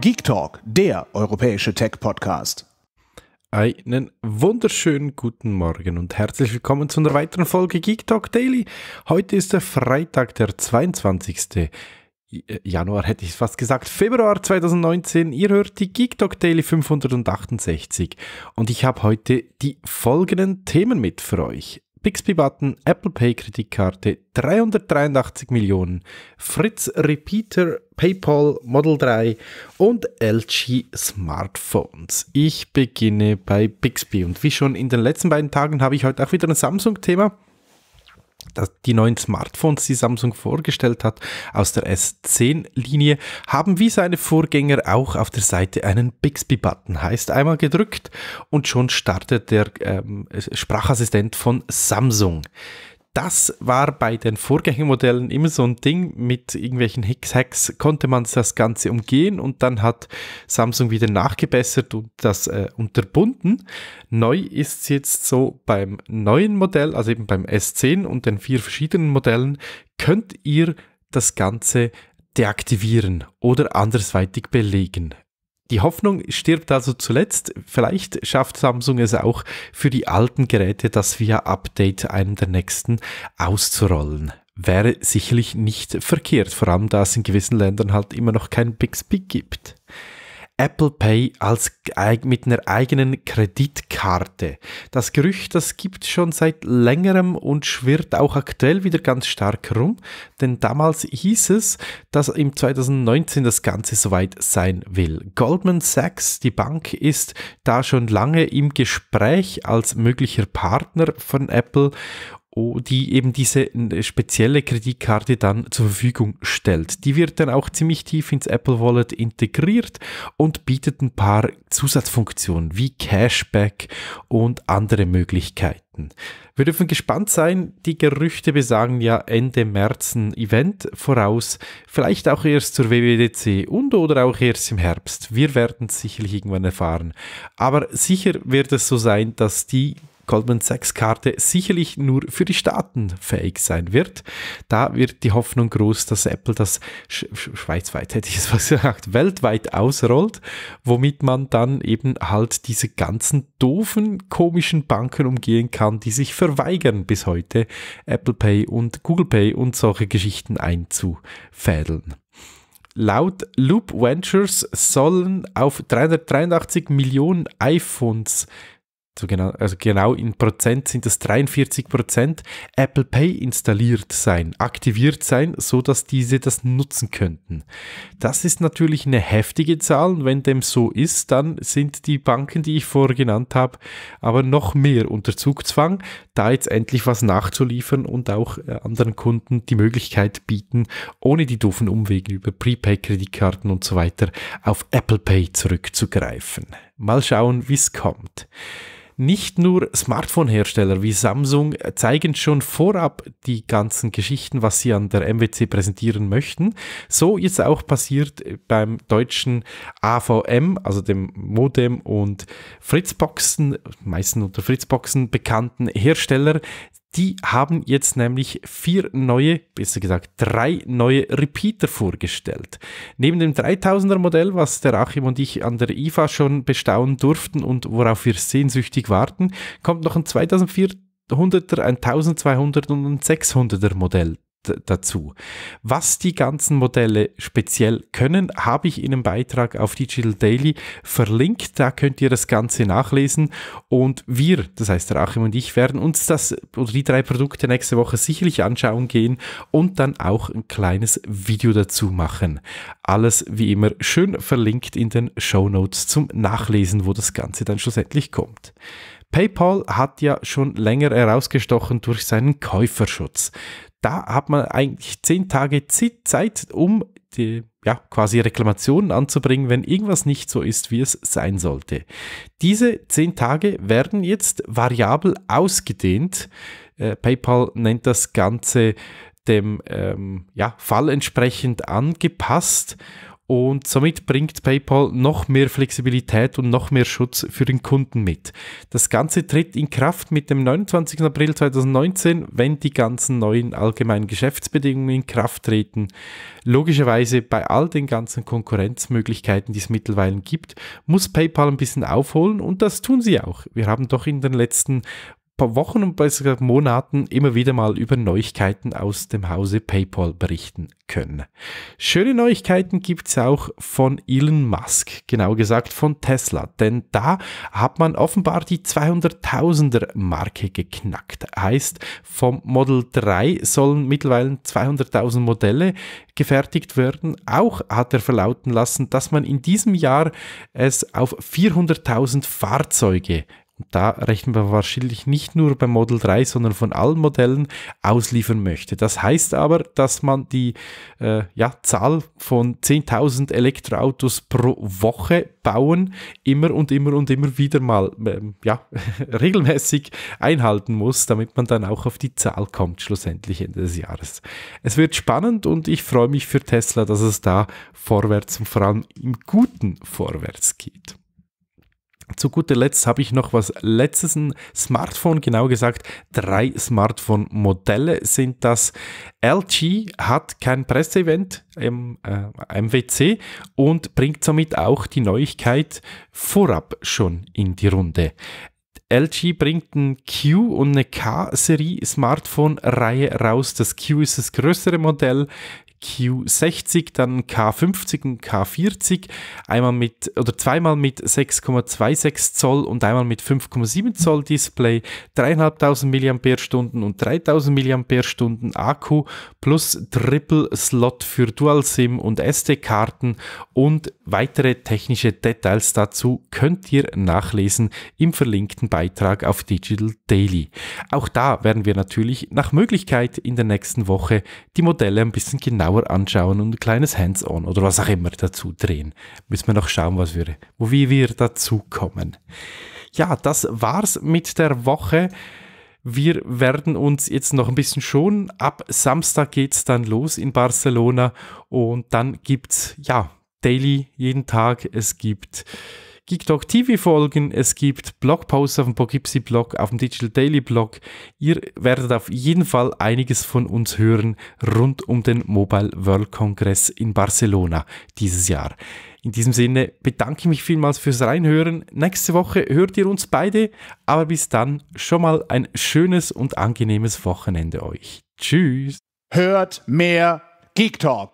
Geek Talk, der europäische Tech-Podcast. Einen wunderschönen guten Morgen und herzlich willkommen zu einer weiteren Folge Geek Talk Daily. Heute ist der Freitag, der 22. Januar, hätte ich es fast gesagt, Februar 2019. Ihr hört die Geek Talk Daily 568 und ich habe heute die folgenden Themen mit für euch. Bixby-Button, Apple Pay-Kreditkarte, 383 Millionen, Fritz Repeater, PayPal, Model 3 und LG Smartphones. Ich beginne bei Bixby und wie schon in den letzten beiden Tagen habe ich heute auch wieder ein Samsung-Thema die neuen Smartphones, die Samsung vorgestellt hat, aus der S10-Linie, haben wie seine Vorgänger auch auf der Seite einen Bixby-Button. Heißt einmal gedrückt und schon startet der ähm, Sprachassistent von Samsung das war bei den Vorgängermodellen immer so ein Ding. Mit irgendwelchen Hicks-Hacks konnte man das Ganze umgehen und dann hat Samsung wieder nachgebessert und das äh, unterbunden. Neu ist es jetzt so beim neuen Modell, also eben beim S10 und den vier verschiedenen Modellen, könnt ihr das Ganze deaktivieren oder andersweitig belegen die Hoffnung stirbt also zuletzt. Vielleicht schafft Samsung es auch für die alten Geräte, das via Update einem der nächsten auszurollen. Wäre sicherlich nicht verkehrt, vor allem da es in gewissen Ländern halt immer noch kein Bixby gibt. Apple Pay als mit einer eigenen Kreditkarte. Das Gerücht, das gibt schon seit längerem und schwirrt auch aktuell wieder ganz stark rum, denn damals hieß es, dass im 2019 das Ganze soweit sein will. Goldman Sachs, die Bank, ist da schon lange im Gespräch als möglicher Partner von Apple die eben diese spezielle Kreditkarte dann zur Verfügung stellt. Die wird dann auch ziemlich tief ins Apple Wallet integriert und bietet ein paar Zusatzfunktionen wie Cashback und andere Möglichkeiten. Wir dürfen gespannt sein. Die Gerüchte besagen ja Ende März ein Event voraus, vielleicht auch erst zur WWDC und oder auch erst im Herbst. Wir werden es sicherlich irgendwann erfahren. Aber sicher wird es so sein, dass die Goldman Sachs-Karte sicherlich nur für die Staaten fähig sein wird. Da wird die Hoffnung groß, dass Apple das sch schweizweit, hätte ich es was gesagt, weltweit ausrollt, womit man dann eben halt diese ganzen doofen, komischen Banken umgehen kann, die sich verweigern bis heute Apple Pay und Google Pay und solche Geschichten einzufädeln. Laut Loop Ventures sollen auf 383 Millionen iPhones so genau, also genau in Prozent sind es 43 Prozent, Apple Pay installiert sein, aktiviert sein, so dass diese das nutzen könnten. Das ist natürlich eine heftige Zahl und wenn dem so ist, dann sind die Banken, die ich vorher genannt habe, aber noch mehr unter Zugzwang, da jetzt endlich was nachzuliefern und auch äh, anderen Kunden die Möglichkeit bieten, ohne die doofen Umwege über Prepaid-Kreditkarten und so weiter auf Apple Pay zurückzugreifen. Mal schauen, wie es kommt. Nicht nur Smartphone-Hersteller wie Samsung zeigen schon vorab die ganzen Geschichten, was sie an der MWC präsentieren möchten. So jetzt auch passiert beim deutschen AVM, also dem Modem und Fritzboxen, meistens unter Fritzboxen bekannten Hersteller, die haben jetzt nämlich vier neue, besser gesagt drei neue Repeater vorgestellt. Neben dem 3000er Modell, was der Achim und ich an der IFA schon bestaunen durften und worauf wir sehnsüchtig warten, kommt noch ein 2400er, ein 1200 er und ein 600er Modell dazu. Was die ganzen Modelle speziell können, habe ich in einem Beitrag auf Digital Daily verlinkt. Da könnt ihr das Ganze nachlesen. Und wir, das heißt der Achim und ich, werden uns das oder die drei Produkte nächste Woche sicherlich anschauen gehen und dann auch ein kleines Video dazu machen. Alles wie immer schön verlinkt in den Show Notes zum Nachlesen, wo das Ganze dann schlussendlich kommt. PayPal hat ja schon länger herausgestochen durch seinen Käuferschutz. Da hat man eigentlich zehn Tage Zeit, um die, ja, quasi Reklamationen anzubringen, wenn irgendwas nicht so ist, wie es sein sollte. Diese zehn Tage werden jetzt variabel ausgedehnt. Äh, PayPal nennt das Ganze dem ähm, ja, Fall entsprechend angepasst und somit bringt PayPal noch mehr Flexibilität und noch mehr Schutz für den Kunden mit. Das Ganze tritt in Kraft mit dem 29. April 2019, wenn die ganzen neuen allgemeinen Geschäftsbedingungen in Kraft treten. Logischerweise bei all den ganzen Konkurrenzmöglichkeiten, die es mittlerweile gibt, muss PayPal ein bisschen aufholen und das tun sie auch. Wir haben doch in den letzten paar Wochen und bei sogar Monaten immer wieder mal über Neuigkeiten aus dem Hause PayPal berichten können. Schöne Neuigkeiten gibt es auch von Elon Musk, genau gesagt von Tesla, denn da hat man offenbar die 200.000er Marke geknackt. Heißt, vom Model 3 sollen mittlerweile 200.000 Modelle gefertigt werden. Auch hat er verlauten lassen, dass man in diesem Jahr es auf 400.000 Fahrzeuge da rechnen wir wahrscheinlich nicht nur beim Model 3, sondern von allen Modellen ausliefern möchte. Das heißt aber, dass man die äh, ja, Zahl von 10.000 Elektroautos pro Woche bauen immer und immer und immer wieder mal äh, ja, regelmäßig einhalten muss, damit man dann auch auf die Zahl kommt, schlussendlich Ende des Jahres. Es wird spannend und ich freue mich für Tesla, dass es da vorwärts und vor allem im Guten vorwärts geht zu guter Letzt habe ich noch was letztes ein Smartphone, genau gesagt, drei Smartphone-Modelle sind das. LG hat kein Presseevent im äh, MWC und bringt somit auch die Neuigkeit vorab schon in die Runde. LG bringt ein Q und eine K-Serie Smartphone-Reihe raus. Das Q ist das größere Modell, Q60, dann K50 und K40, einmal mit oder zweimal mit 6,26 Zoll und einmal mit 5,7 Zoll Display, 3.500 mAh und 3.000 mAh Akku plus Triple Slot für Dual SIM und SD-Karten und weitere technische Details dazu könnt ihr nachlesen im verlinkten Beitrag auf Digital Daily. Auch da werden wir natürlich nach Möglichkeit in der nächsten Woche die Modelle ein bisschen genauer genauer anschauen und ein kleines Hands-on oder was auch immer dazu drehen. Müssen wir noch schauen, was wir, wie wir dazu kommen. Ja, das war's mit der Woche. Wir werden uns jetzt noch ein bisschen schon. Ab Samstag geht's dann los in Barcelona und dann gibt's ja Daily jeden Tag. Es gibt Geektalk TV folgen. Es gibt Blogposts auf dem Poughkeepsie Blog, auf dem Digital Daily Blog. Ihr werdet auf jeden Fall einiges von uns hören rund um den Mobile World Congress in Barcelona dieses Jahr. In diesem Sinne bedanke ich mich vielmals fürs Reinhören. Nächste Woche hört ihr uns beide, aber bis dann schon mal ein schönes und angenehmes Wochenende euch. Tschüss. Hört mehr Geek Talk.